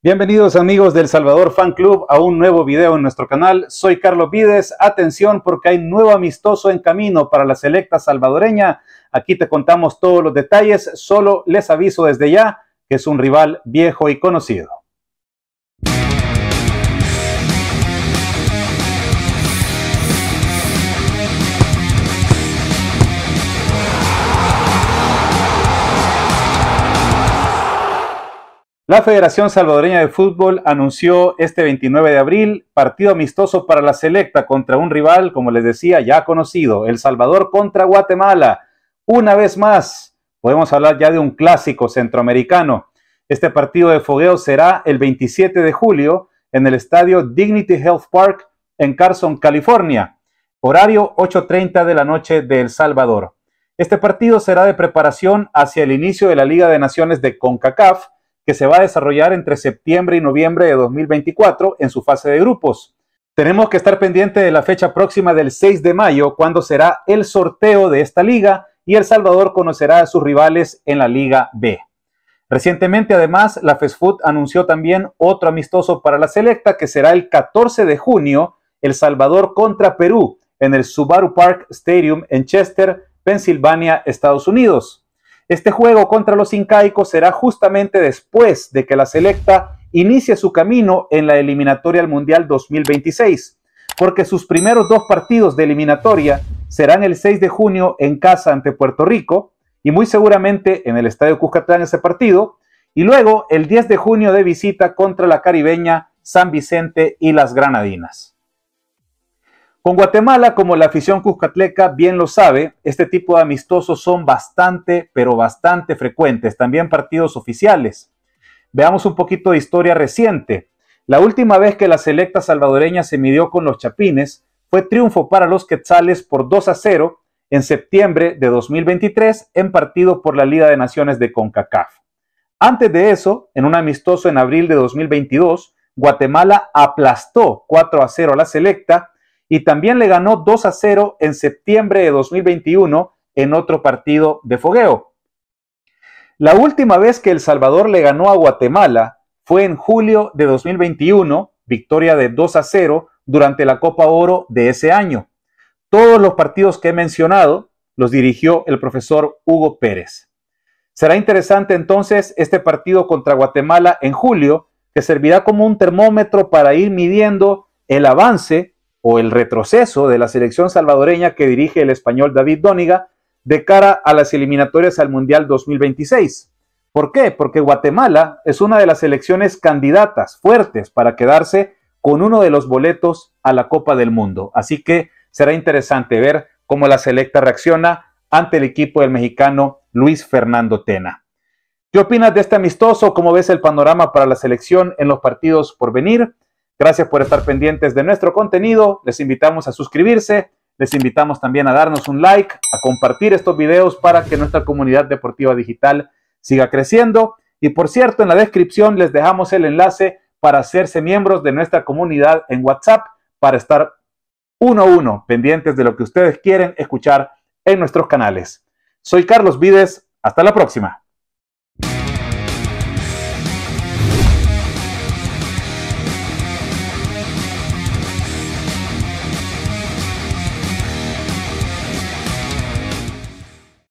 Bienvenidos amigos del Salvador Fan Club a un nuevo video en nuestro canal. Soy Carlos Vides. Atención porque hay nuevo amistoso en camino para la selecta salvadoreña. Aquí te contamos todos los detalles. Solo les aviso desde ya que es un rival viejo y conocido. La Federación Salvadoreña de Fútbol anunció este 29 de abril partido amistoso para la selecta contra un rival, como les decía, ya conocido, El Salvador contra Guatemala. Una vez más, podemos hablar ya de un clásico centroamericano. Este partido de fogueo será el 27 de julio en el estadio Dignity Health Park en Carson, California, horario 8.30 de la noche de El Salvador. Este partido será de preparación hacia el inicio de la Liga de Naciones de CONCACAF, que se va a desarrollar entre septiembre y noviembre de 2024 en su fase de grupos. Tenemos que estar pendiente de la fecha próxima del 6 de mayo, cuando será el sorteo de esta liga y El Salvador conocerá a sus rivales en la Liga B. Recientemente, además, la FESFUT anunció también otro amistoso para la selecta que será el 14 de junio, El Salvador contra Perú, en el Subaru Park Stadium en Chester, Pensilvania, Estados Unidos. Este juego contra los incaicos será justamente después de que la selecta inicie su camino en la eliminatoria al Mundial 2026, porque sus primeros dos partidos de eliminatoria serán el 6 de junio en casa ante Puerto Rico y muy seguramente en el Estadio Cuscatlán ese partido, y luego el 10 de junio de visita contra la caribeña San Vicente y las Granadinas. Con Guatemala, como la afición cuscatleca bien lo sabe, este tipo de amistosos son bastante, pero bastante frecuentes, también partidos oficiales. Veamos un poquito de historia reciente. La última vez que la selecta salvadoreña se midió con los Chapines fue triunfo para los Quetzales por 2 a 0 en septiembre de 2023 en partido por la Liga de Naciones de CONCACAF. Antes de eso, en un amistoso en abril de 2022, Guatemala aplastó 4 a 0 a la selecta y también le ganó 2 a 0 en septiembre de 2021 en otro partido de fogueo. La última vez que El Salvador le ganó a Guatemala fue en julio de 2021, victoria de 2 a 0 durante la Copa Oro de ese año. Todos los partidos que he mencionado los dirigió el profesor Hugo Pérez. Será interesante entonces este partido contra Guatemala en julio, que servirá como un termómetro para ir midiendo el avance o el retroceso de la selección salvadoreña que dirige el español David Dóniga de cara a las eliminatorias al Mundial 2026. ¿Por qué? Porque Guatemala es una de las selecciones candidatas fuertes para quedarse con uno de los boletos a la Copa del Mundo. Así que será interesante ver cómo la selecta reacciona ante el equipo del mexicano Luis Fernando Tena. ¿Qué opinas de este amistoso? ¿Cómo ves el panorama para la selección en los partidos por venir? Gracias por estar pendientes de nuestro contenido. Les invitamos a suscribirse. Les invitamos también a darnos un like, a compartir estos videos para que nuestra comunidad deportiva digital siga creciendo. Y por cierto, en la descripción les dejamos el enlace para hacerse miembros de nuestra comunidad en WhatsApp para estar uno a uno pendientes de lo que ustedes quieren escuchar en nuestros canales. Soy Carlos Vides. Hasta la próxima.